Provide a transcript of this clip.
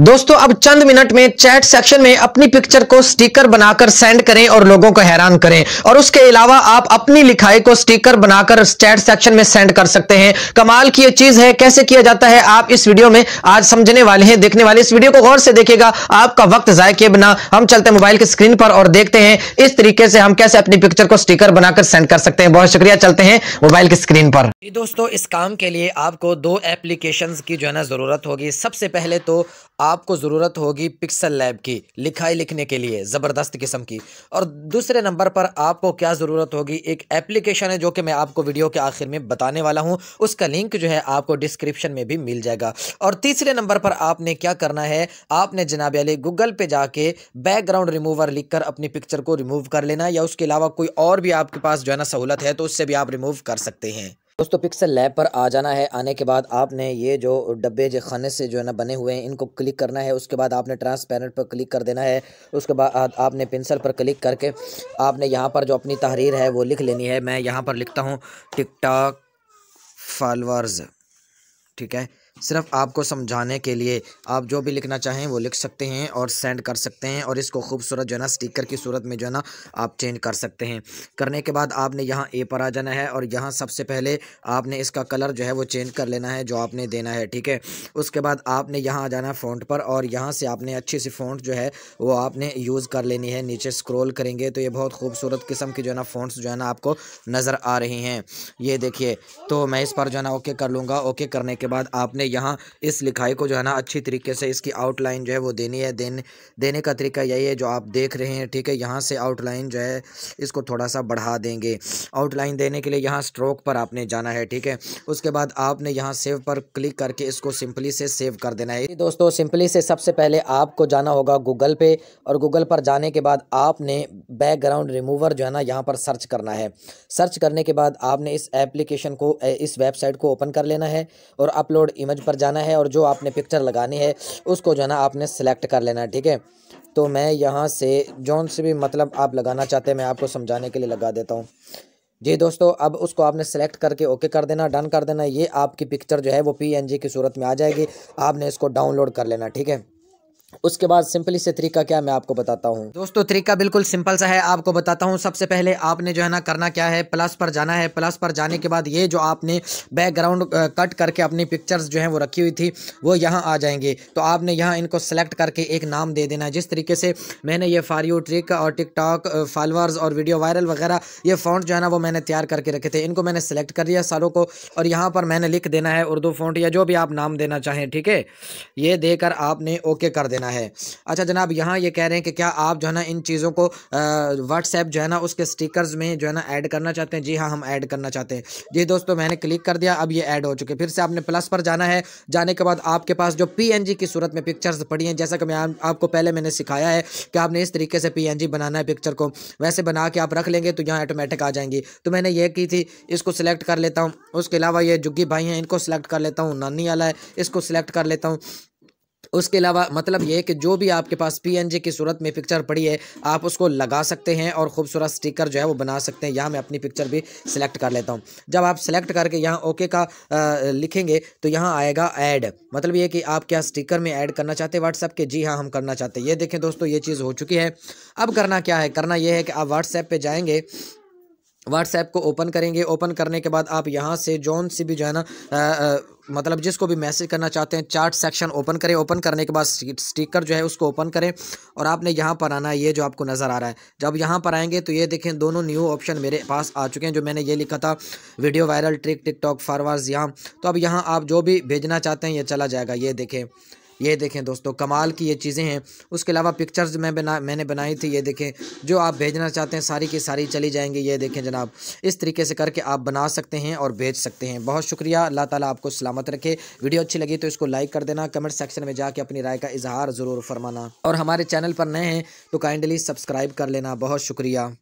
दोस्तों अब चंद मिनट में चैट सेक्शन में अपनी पिक्चर को स्टिकर बनाकर सेंड करें और लोगों को हैरान करें और उसके अलावा आप अपनी लिखाई को स्टिकर बनाकर चैट सेक्शन में सेंड कर सकते हैं कमाल की ये चीज है कैसे किया जाता है आप इस वीडियो में आज समझने वाले हैं देखने वाले इस वीडियो को गौर से देखेगा आपका वक्त जाय किए बिना हम चलते हैं मोबाइल की स्क्रीन पर और देखते हैं इस तरीके से हम कैसे अपनी पिक्चर को स्टीकर बनाकर सेंड कर सकते हैं बहुत शुक्रिया चलते हैं मोबाइल की स्क्रीन पर दोस्तों इस काम के लिए आपको दो एप्लीकेशन की जो है ना जरूरत होगी सबसे पहले तो आपको ज़रूरत होगी पिक्सल लैब की लिखाई लिखने के लिए ज़बरदस्त किस्म की और दूसरे नंबर पर आपको क्या ज़रूरत होगी एक एप्लीकेशन है जो कि मैं आपको वीडियो के आखिर में बताने वाला हूँ उसका लिंक जो है आपको डिस्क्रिप्शन में भी मिल जाएगा और तीसरे नंबर पर आपने क्या करना है आपने जनाब अली गूगल पर जाके बैकग्राउंड रिमूवर लिख कर अपनी पिक्चर को रिमूव कर लेना या उसके अलावा कोई और भी आपके पास जो है ना सहूलत है तो उससे भी आप रिमूव कर सकते हैं दोस्तों पिक्सल लैब पर आ जाना है आने के बाद आपने ये जो डब्बे जो खाने से जो है ना बने हुए हैं इनको क्लिक करना है उसके बाद आपने ट्रांसपेरेंट पर क्लिक कर देना है उसके बाद आपने पेंसिल पर क्लिक करके आपने यहाँ पर जो अपनी तहरीर है वो लिख लेनी है मैं यहाँ पर लिखता हूँ टिकटॉक फॉलोअर्स ठीक है सिर्फ आपको समझाने के लिए आप जो भी लिखना चाहें वो लिख सकते हैं और सेंड कर सकते हैं और इसको खूबसूरत जो है ना स्टिकर की सूरत में जो है ना आप चेंज कर सकते हैं करने के बाद आपने यहाँ ए पर आ जाना है और यहाँ सबसे पहले आपने इसका कलर जो है वो चेंज कर लेना है जो आपने देना है ठीक है उसके बाद आपने यहाँ आ जाना है फ़ॉन्ट पर और यहाँ से आपने अच्छी सी फोन जो है वो आपने यूज़ कर लेनी है नीचे स्क्रोल करेंगे तो ये बहुत खूबसूरत किस्म की जो है ना फ़ॉन्ट्स जो है ना आपको नज़र आ रही हैं ये देखिए तो मैं इस पर जो है ना ओके कर लूँगा ओके करने के बाद आपने हमने यहाँ इस लिखाई को जो है ना अच्छी तरीके से इसकी आउटलाइन जो है वो देनी है देने देने का तरीका यही है जो आप देख रहे हैं ठीक है यहाँ से आउटलाइन जो है इसको थोड़ा सा बढ़ा देंगे आउटलाइन देने के लिए यहाँ स्ट्रोक पर आपने जाना है ठीक है उसके बाद आपने यहाँ सेव पर क्लिक करके इसको सिंपली से सेव कर देना है दोस्तों सिंपली से सबसे पहले आपको जाना होगा गूगल पे और गूगल पर जाने के बाद आपने बैकग्राउंड रिमूवर जो है ना यहाँ पर सर्च करना है सर्च करने के बाद आपने इस एप्लीकेशन को इस वेबसाइट को ओपन कर लेना है और अपलोड इमेज मेनू पर जाना है और जो आपने पिक्चर लगानी है उसको जो है ना आपने सेलेक्ट कर लेना है ठीक है तो मैं यहाँ से जौन से भी मतलब आप लगाना चाहते हैं मैं आपको समझाने के लिए लगा देता हूँ जी दोस्तों अब उसको आपने सेलेक्ट करके ओके कर देना डन कर देना ये आपकी पिक्चर जो है वो पीएनजी की सूरत में आ जाएगी आपने इसको डाउनलोड कर लेना ठीक है उसके बाद सिंपली से तरीका क्या मैं आपको बताता हूँ दोस्तों तरीका बिल्कुल सिंपल सा है आपको बताता हूँ सबसे पहले आपने जो है ना करना क्या है प्लस पर जाना है प्लस पर जाने के बाद ये जो आपने बैकग्राउंड कट करके अपनी पिक्चर्स जो है वो रखी हुई थी वो यहाँ आ जाएंगे तो आपने यहाँ इनको सेलेक्ट करके एक नाम दे देना है जिस तरीके से मैंने ये फार यू ट्रिक और टिकटॉक फॉलोअर्स और वीडियो वायरल वगैरह ये फ़ॉन्ट जो है ना वो मैंने तैयार करके रखे थे इनको मैंने सेलेक्ट कर लिया सारों को और यहाँ पर मैंने लिख देना है उर्दू फ़ॉन्ट या जो भी आप नाम देना चाहें ठीक है ये देकर आपने ओके कर देना करना है अच्छा जनाब यहाँ ये कह रहे हैं कि क्या आप जो है ना इन चीज़ों को व्हाट्सएप जो है ना उसके स्टिकर्स में जो है ना ऐड करना चाहते हैं जी हाँ हम ऐड करना चाहते हैं जी दोस्तों मैंने क्लिक कर दिया अब ये ऐड हो चुके फिर से आपने प्लस पर जाना है जाने के बाद आपके पास जो पी की सूरत में पिक्चर्स पड़ी हैं जैसा कि मैं आपको पहले मैंने सिखाया है कि आपने इस तरीके से पी बनाना है पिक्चर को वैसे बना के आप रख लेंगे तो यहाँ ऑटोमेटिक आ जाएंगी तो मैंने ये की थी इसको सिलेक्ट कर लेता हूँ उसके अलावा ये जुग्गी भाई हैं इनको सिलेक्ट कर लेता हूँ नानी वाला है इसको सिलेक्ट कर लेता हूँ उसके अलावा मतलब ये है कि जो भी आपके पास पीएनजी की सूरत में पिक्चर पड़ी है आप उसको लगा सकते हैं और खूबसूरत स्टिकर जो है वो बना सकते हैं यहाँ मैं अपनी पिक्चर भी सिलेक्ट कर लेता हूँ जब आप सिलेक्ट करके यहाँ ओके का आ, लिखेंगे तो यहाँ आएगा ऐड मतलब ये कि आप क्या स्टिकर में ऐड करना चाहते हैं व्हाट्सएप के जी हाँ हम करना चाहते हैं ये देखें दोस्तों ये चीज़ हो चुकी है अब करना क्या है करना यह है कि आप व्हाट्सएप पर जाएँगे व्हाट्सएप को ओपन करेंगे ओपन करने के बाद आप यहाँ से जौन सी भी जो है ना मतलब जिसको भी मैसेज करना चाहते हैं चार्ट सेक्शन ओपन करें ओपन करने के बाद स्टिकर जो है उसको ओपन करें और आपने यहाँ पर आना है ये जो आपको नज़र आ रहा है जब यहाँ पर आएंगे तो ये देखें दोनों न्यू ऑप्शन मेरे पास आ चुके हैं जो मैंने ये लिखा था video viral trick TikTok followers यहाँ तो अब यहाँ आप जो भी भेजना चाहते हैं ये चला जाएगा ये देखें ये देखें दोस्तों कमाल की ये चीज़ें हैं उसके अलावा पिक्चर्स मैं बना मैंने बनाई थी ये देखें जो आप भेजना चाहते हैं सारी की सारी चली जाएंगी ये देखें जनाब इस तरीके से करके आप बना सकते हैं और भेज सकते हैं बहुत शुक्रिया अल्लाह ताला आपको सलामत रखे वीडियो अच्छी लगी तो इसको लाइक कर देना कमेंट सेक्शन में जाके अपनी राय का इजहार ज़रूर फरमाना और हमारे चैनल पर नए हैं तो काइंडली सब्सक्राइब कर लेना बहुत शुक्रिया